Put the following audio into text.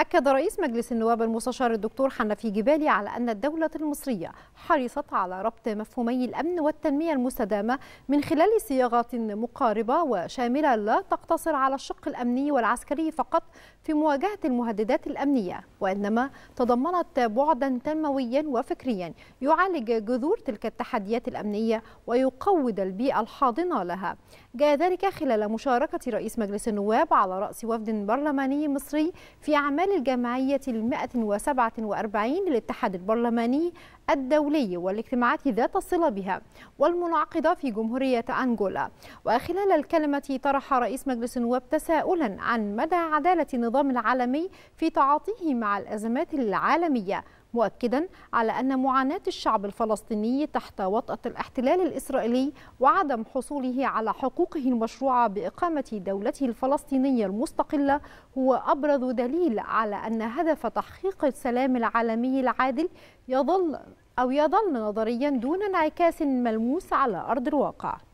أكد رئيس مجلس النواب المستشار الدكتور حنفي جبالي على أن الدولة المصرية حرصت على ربط مفهومي الأمن والتنمية المستدامة من خلال صياغات مقاربة وشاملة لا تقتصر على الشق الأمني والعسكري فقط في مواجهة المهددات الأمنية وإنما تضمنت بعدا تنمويا وفكريا يعالج جذور تلك التحديات الأمنية ويقود البيئة الحاضنة لها جاء ذلك خلال مشاركة رئيس مجلس النواب على رأس وفد برلماني مصري في أعمال خلال الجمعية المائة وسبعة وأربعين للاتحاد البرلماني الدولي والاجتماعات ذات الصلة بها والمنعقدة في جمهورية أنغولا وخلال الكلمة طرح رئيس مجلس النواب تساؤلا عن مدى عدالة النظام العالمي في تعاطيه مع الأزمات العالمية مؤكدا على أن معاناة الشعب الفلسطيني تحت وطأة الاحتلال الإسرائيلي وعدم حصوله على حقوقه المشروعة بإقامة دولته الفلسطينية المستقلة هو أبرز دليل على أن هدف تحقيق السلام العالمي العادل يظل أو يظل نظريا دون انعكاس ملموس على أرض الواقع